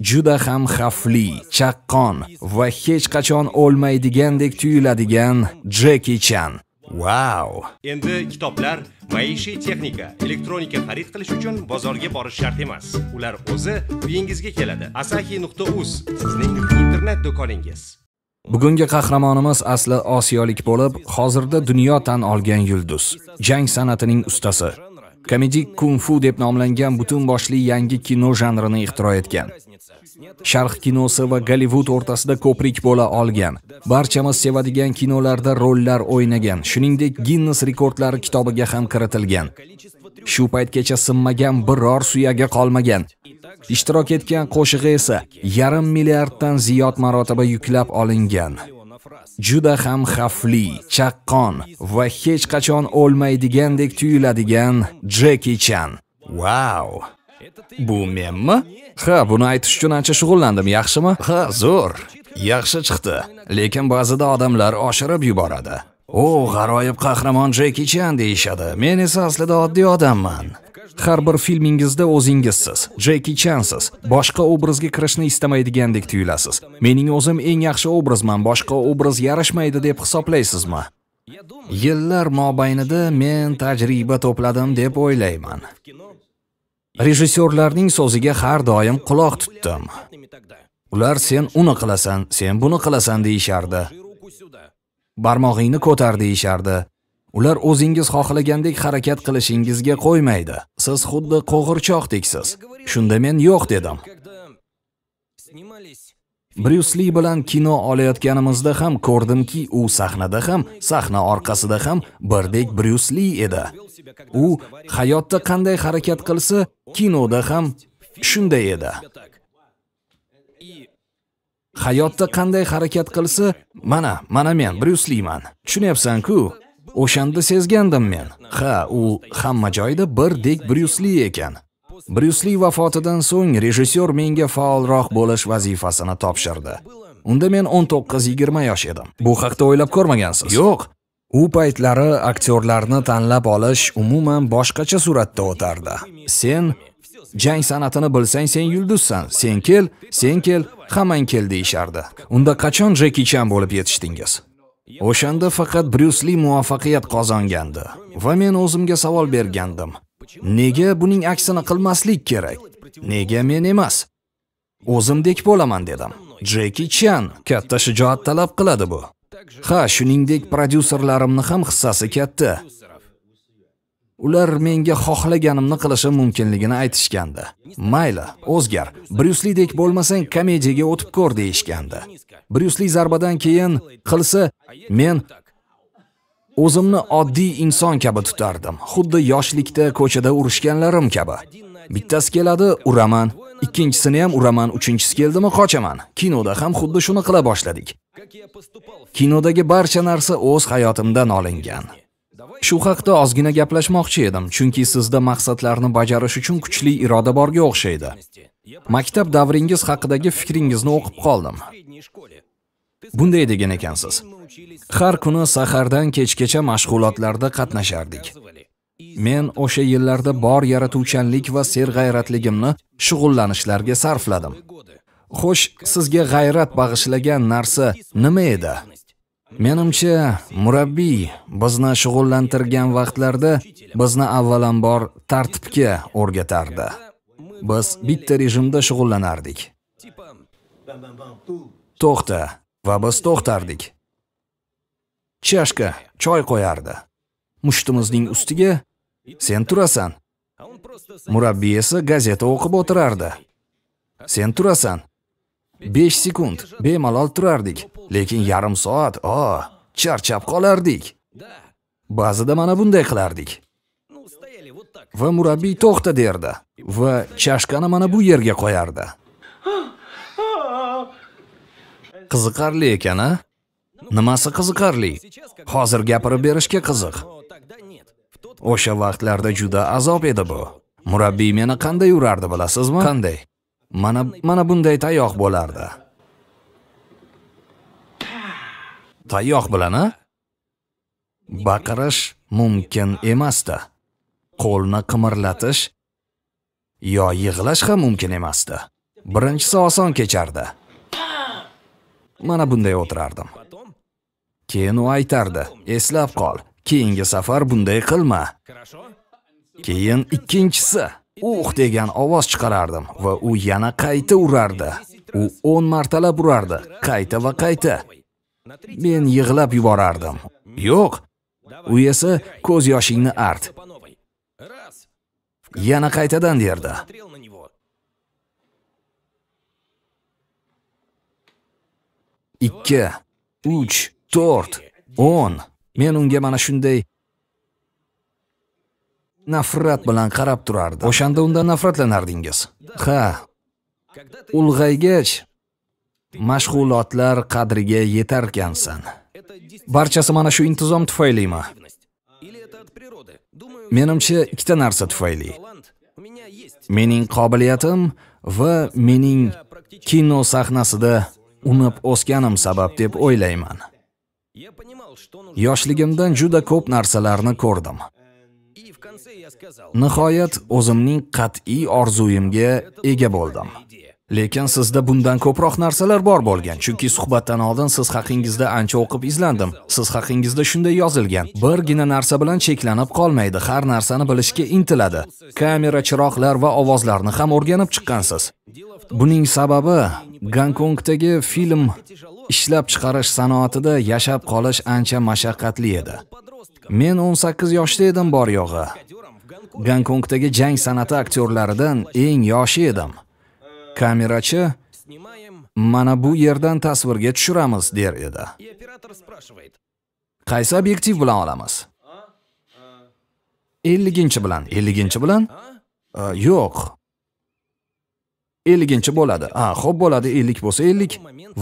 juda ham xavfli, chaqqon va hech qachon o'lmaydigandek tuyuladigan Jackie Chan. Wow! Endi kitoblar, maishiy texnika, elektronika xarid qilish uchun bozorga borish shart emas. Ular o'zi uyingizga keladi. uz sizning internet do'koningiz. Bugungi qahramonimiz asli osiyolik bo'lib, hozirda dunyo tan olgan yulduz, jang san'atining ustasi. Komedik kung fu deb nomlangan butun boshli yangi kino janrini ixtiro etgan. Sharq kinosi va Gollivud o'rtasida ko'prik bo'la olgan. Barchamiz sevadigan kinolarda rollar o'ynagan. Shuningdek, Guinness rekordlari kitobiga ham kiritilgan. Shu paytgacha sinmagan biror suyagi qolmagan. Ishtirok etgan qo'shig'i esa yarim milliarddan ziyod marotaba yuklab olingan. Juda ham xavfli, chaqqon va hech qachon o'lmaydigandek tuyuladigan jeki Chan. Wow! bu menmi ha buni aytish uchun ancha shug'ullandim yaxshimi ha zo'r yaxshi chiqdi lekin ba'zida odamlar oshirib yuboradi O, g'aroyib qahramon jeki chan deyishadi men esa aslida oddiy odamman har bir filmingizda o'zingizsiz jeki chansiz boshqa obrazga kirishni istamaydigandek tuyulasiz mening o'zim eng yaxshi obrazman boshqa obraz yarashmaydi deb hisoblaysizmi yillar mobaynida men tajriba to'pladim deb o'ylayman rejissyorlarning so'ziga har doim quloq tutdim ular sen uni qilasan sen buni qilasan deyishardi barmog'ingni ko'tar deyishardi ular o'zingiz xohlagandek harakat qilishingizga qo'ymaydi siz xuddi qo'g'irchoqdeksiz shunda men yo'q dedim Брюс Ли bilan kino olayotganimizda ham ko'rdimki, u sahnada ham, sahna orqasida ham birdek Brюс Ли edi. U hayotda qanday harakat qilsa, kinoda ham shunday edi. Hayotda qanday harakat qilsa, mana, mana men Brюс Лиман. Tushunyapsan-ku? O'shanda sezgandim men. Ha, u hamma joyda birdek Brюс Ли ekan. Bryusli vafotidan so'ng rejissyor menga faolroq bo'lish vazifasini topshirdi. Unda men 19-20 yosh edim. Bu haqda o'ylab ko'rmagansiz? Yo'q. U paytlari aktyorlarni tanlab olish umuman boshqacha suratda o'tardi. Sen jang san'atini bilsang sen yulduzsan sen kel sen kel hammang kel deyishardi unda qachon Jackie chan bo'lib yetishdingiz o'shanda faqat Bruce Lee muvaffaqiyat qozongandi va men o'zimga savol bergandim Nega buning aksini qilmaslik kerak? Nega men emas? O'zimdek bo'laman dedim. Jeki Chan katta shijoat talab qiladi bu. Ha, shuningdek prodyuserlarimni ham hissasi katta. Ular menga xohlaganimni qilishim mumkinligini aytishgandi. Mayli, o'zgar. Bruce Lee'dek bo'lmasang, komediyaga o'tib ko'r deyishgandi. Lee zarbadan keyin qilsa, men O'zimni oddiy inson kabi tutardim. Xuddi yoshlikda ko'chada urushganlarim kabi. Bittasi keladi, uraman, ikkinchisini ham uraman, uchinchisi keldimi qochaman. Kinoda ham xuddi shuni qila boshladik. Kinodagi barcha narsa o'z hayotimdan olingan. Shu haqda ozgina gaplashmoqchi edim, chunki sizda maqsadlarni bajarish uchun kuchli iroda borga o'xshaydi. Maktab davringiz haqidagi fikringizni o'qib qoldim. bunday degan ekansiz har kuni sahardan kechgacha mashg'ulotlarda qatnashardik men o'sha yillarda bor yaratuvchanlik va serg'ayratligimni shug'ullanishlarga sarfladim xo'sh sizga g'ayrat bag'ishlagan narsa nima edi Menimcha, murabbiy bizni shug'ullantirgan vaqtlarda bizni avvalambor tartibga o'rgatardi. Biz bitta rejimda shug'ullanardik. To'xta, va biz to'xtardik chashka choy qo'yardi mushtimizning ustiga sen turasan murabbiy esa gazeta o'qib o'tirardi sen turasan 5 sekund bemalol turardik lekin yarim soat o charchab qolardik ba'zida mana bunday qilardik va murabbiy to'xta derdi va chashkani mana bu yerga qo'yardi qiziqarli ekan a nimasi qiziqarli hozir gapirib berishga qiziq o'sha vaqtlarda juda azob edi bu murabbiy meni qanday urardi bilasizmi qanday mana mana bunday tayoq bo'lardi tayoq bilan a baqirish mumkin emasdi qo'lni qimirlatish yo yig'lash ham mumkin emasdi birinchisi oson kechardi mana bunday o'tirardim keyin u aytardi eslab qol keyingi safar bunday qilma keyin ikkinchisi uh degan ovoz chiqarardim va u yana qayta urardi u 10 martalab urardi qayta va qayta men yig'lab yuborardim yo'q u esa ko'z yoshingni art yana qaytadan derdi ikki uch to'rt o'n men unga mana shunday nafrat bilan qarab turardi o'shanda undan nafratlanardingiz ha ulg'aygach mashg'ulotlar qadriga yetarkansan barchasi mana shu intizom tufaylimi menimcha ikkita narsa tufayli mening qobiliyatim va mening kino sahnasida unib o'sganim sabab deb o'ylayman yoshligimdan juda ko'p narsalarni ko'rdim nihoyat o'zimning qat'iy orzuyimga ega bo'ldim lekin sizda bundan ko'proq narsalar bor bo'lgan chunki suhbatdan oldin siz haqingizda ancha o'qib izlandim siz haqingizda shunday yozilgan birgina narsa bilan cheklanib qolmaydi har narsani bilishga intiladi kamera chiroqlar va ovozlarni ham o'rganib chiqqansiz Buning sababi Gonkongdagi film ishlab chiqarish sanoatida yashab qolish ancha mashaqqatli edi. Men 18 yoshda edim bor yo'g'i. Gonkongdagi jang san'ati aktyorlaridan eng yoshi edim. Kamerachi mana bu yerdan tasvirga tushiramiz der edi. Qaysi obyektiv bilan olamiz? 50 bilan, 50 bilan? Yo'q, elliginchi bo'ladi a xo'p bo'ladi ellik bo'lsa ellik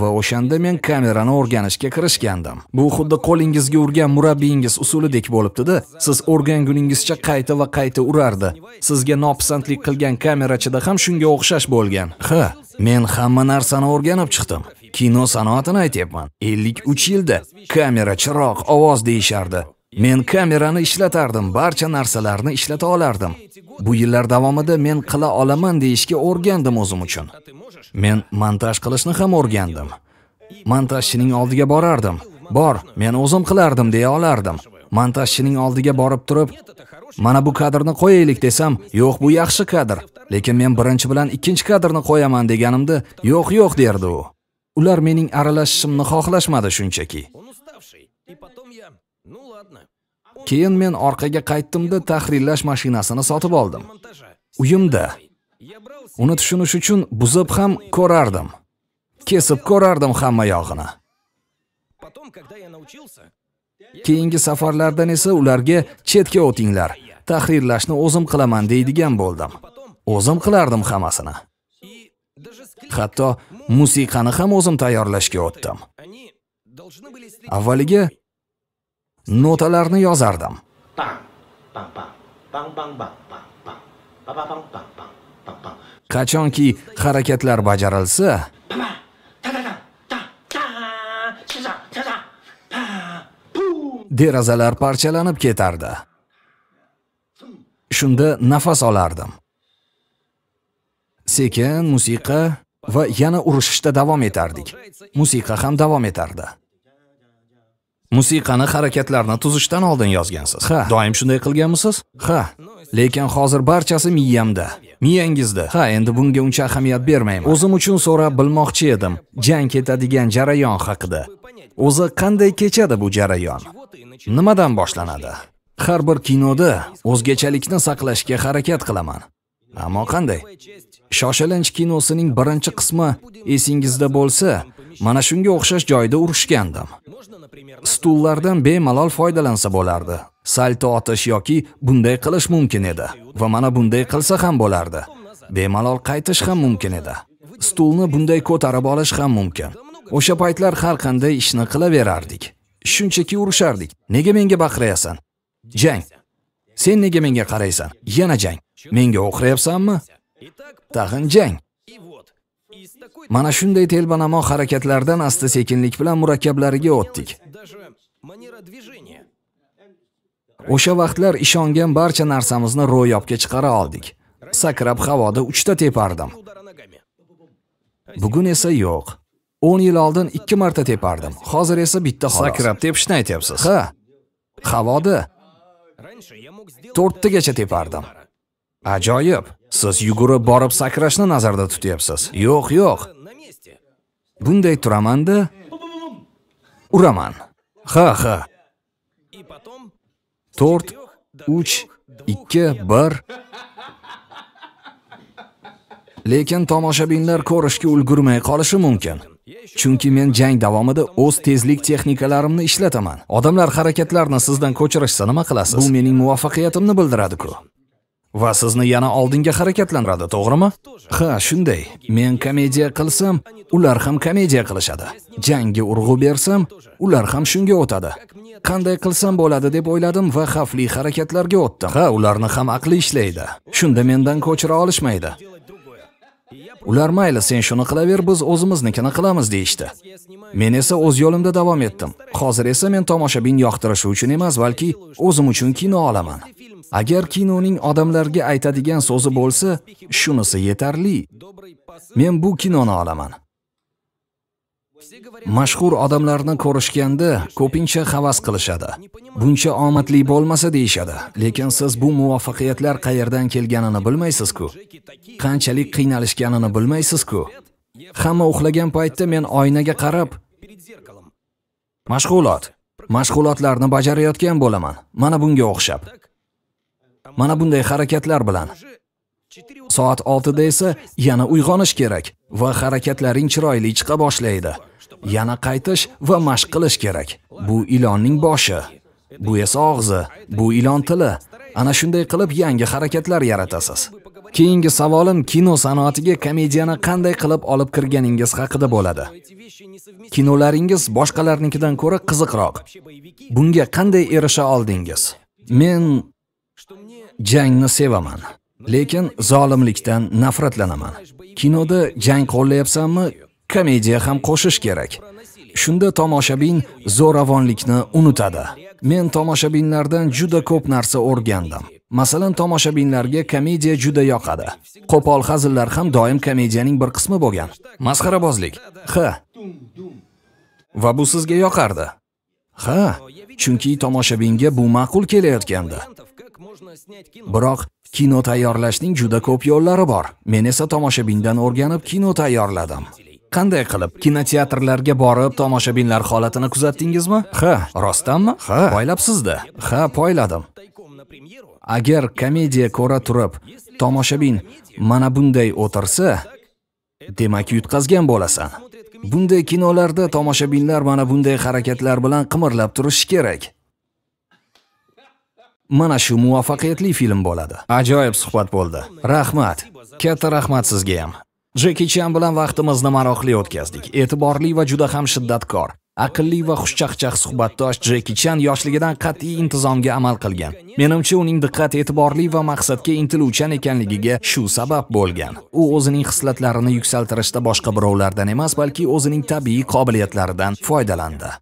va o'shanda men kamerani o'rganishga kirishgandim bu xuddi qo'lingizga urgan murabbiyingiz usulidek bo'libdida siz o'rganguningizcha qayta va qayta urardi sizga nopisandlik qilgan kamerachida ham shunga o'xshash bo'lgan ha men hamma narsani o'rganib chiqdim kino sanoatini aytyapman ellik uch yilda kamera chiroq ovoz deyishardi Men kamerani ishlatardim, barcha narsalarni ishlata olardim. Bu yillar davomida men qila olaman deyishga o'rgandim o'zim uchun. Men montaj qilishni ham o'rgandim. Montajchining oldiga borardim. Bor, men o'zim qilardim deya olardim. Montajchining oldiga borib turib, mana bu kadrni qo'yaylik desam, yo'q, bu yaxshi kadr, lekin men birinchi bilan ikkinchi kadrni qo'yaman deganimda, yo'q, yo'q derdi u. Ular mening aralashishimni xohlashmadi shunchaki. keyin men orqaga qaytdimda tahrirlash mashinasini sotib oldim uyimda uni tushunish uchun buzib ham ko'rardim kesib ko'rardim hamma yog'ini keyingi safarlardan esa ularga chetga o'tinglar tahrirlashni o'zim qilaman deydigan bo'ldim o'zim qilardim hammasini hatto musiqani ham o'zim tayyorlashga o'tdim avvaliga notalarni yozardim qachonki harakatlar bajarilsa derazalar parchalanib ketardi shunda nafas olardim sekin musiqa va yana urushishda davom etardik musiqa ham davom etardi musiqani harakatlarni tuzishdan oldin yozgansiz ha doim shunday qilganmisiz ha lekin hozir barchasi miyamda miyangizda ha endi bunga uncha ahamiyat bermayman o'zim uchun so'rab bilmoqchi edim jang ketadigan jarayon haqida o'zi qanday kechadi bu jarayon nimadan boshlanadi har bir kinoda o'zgachalikni saqlashga harakat qilaman ammo qanday Shoshilinch kinosining birinchi qismi esingizda bo'lsa, mana shunga o'xshash joyda urushgandim. Stullardan bemalol foydalansa bo'lardi. Salto otish yoki bunday qilish mumkin edi va mana bunday qilsa ham bo'lardi. Bemalol qaytish ham mumkin edi. Stulni bunday ko'tarib olish ham mumkin. O'sha paytlar har qanday ishni qilaverardik. Shunchaki urushardik. Nega menga baqirasan? Jang. Sen nega menga qaraysan? Yana jang. Menga o'qrayapsanmi Tag'in jang. Mana shunday telbanamo harakatlardan asta sekinlik bilan murakkablariga o'tdik. O'sha vaqtlar ishongan barcha narsamizni ro'yobga chiqara oldik. Sakrab havoda uchta tepardim. Bugun esa yo'q. 10 yil oldin 2 marta tepardim. Hozir esa bitta xolos. Sakrab tepishni aytyapsiz. Ha. Havoda 4 tagacha tepardim. Ajoyib. Siz yugurib borib sakrashni nazarda tutyapsiz. Yo'q, yo'q. Bunday turamanda uraman. Ha, ha. 4 3 2 1 Lekin tomoshabinlar ko'rishga ulgurmay qolishi mumkin. Chunki men jang davomida o'z tezlik texnikalarimni ishlataman. Odamlar harakatlarni sizdan ko'chirishsa nima qilasiz? Bu mening muvaffaqiyatimni bildiradi-ku. va sizni yana oldinga harakatlantiradi, to'g'rimi? Ha, shunday. Men komediya qilsam, ular ham komediya qilishadi. Jangga urg'u bersam, ular ham shunga o'tadi. Qanday qilsam bo'ladi deb o'yladim va xavfli harakatlarga o'tdim. Ha, ularni ham aqli ishlaydi. Shunda mendan ko'chira olishmaydi. Ular mayli, sen shuni qilaver, biz o'zimiznikini qilamiz deyishdi. Men esa o'z yo'limda davom etdim. Hozir esa men tomoshabin yoqtirishi uchun emas, balki o'zim uchun kino olaman. Agar kinoning odamlarga aytadigan so'zi bo'lsa, shunisi yetarli. Men bu kinoni olaman. Mashhur odamlarni ko'rishganda ko'pincha havas qilishadi. Buncha omadli bo'lmasa deyishadi, lekin siz bu muvaffaqiyatlar qayerdan kelganini bilmaysiz-ku. Qanchalik qiynalishganini bilmaysiz-ku. Hamma uxlagan paytda men oynaga qarab Mashg'ulot. Mashg'ulotlarni bajarayotgan bo'laman. Mana bunga o'xshab. Mana bunday harakatlar bilan. Soat 6da esa yana uyg'onish kerak va harakatlaring chiroyli chiqa boshlaydi. Yana qaytish va mashq qilish kerak. Bu ilonning boshi, bu esa og'zi, bu ilon tili. Ana shunday qilib yangi harakatlar yaratasiz. Keyingi savolim kino sanoatiga komediyani qanday qilib olib kirganingiz haqida bo'ladi. Kinolaringiz boshqalarnikidan ko'ra qiziqroq. Bunga qanday erisha oldingiz? Men Jangni sevaman, lekin zolimlikdan nafratlanaman. Kinoda jang qo'llayapsanmi, komediya ham qo'shish kerak. Shunda tomoshabin zo'ravonlikni unutadi. Men tomoshabinlardan juda ko'p narsa o'rgandim. Masalan, tomoshabinlarga komediya juda yoqadi. Qo'pol hazillar ham doim komediyaning bir qismi bo'lgan. Masxarabozlik. Ha. Va bu sizga yoqardi. Ha, chunki tomoshabinga bu ma'qul kelayotgandi. Biroq kino tayyorlashning juda ko'p yo'llari bor. Men esa tomoshabindan o'rganib kino tayyorladim. Qanday qilib kinoteatrlarga borib tomoshabinlar holatini kuzatdingizmi? Ha, rostdanmi? Ha, poylabsizda. Ha, poyladim. Agar komediya ko'ra turib, tomoshabin mana bunday o'tirsa, demak yutqazgan bo'lasan. Bunday kinolarda tomoshabinlar mana bunday harakatlar bilan qimirlab turishi kerak. mana shu muvaffaqiyatli film bo'ladi ajoyib suhbat bo'ldi rahmat katta rahmat sizga ham jeki chan bilan vaqtimizni maroqli o'tkazdik e'tiborli va juda ham shiddatkor aqlli va xushchaqchaq suhbatdosh jeki chan yoshligidan qat'iy intizomga amal qilgan menimcha uning diqqat e'tiborli va maqsadga intiluvchan ekanligiga shu sabab bo'lgan u o'zining xislatlarini yuksaltirishda boshqa birovlardan emas balki o'zining tabiiy qobiliyatlaridan foydalandi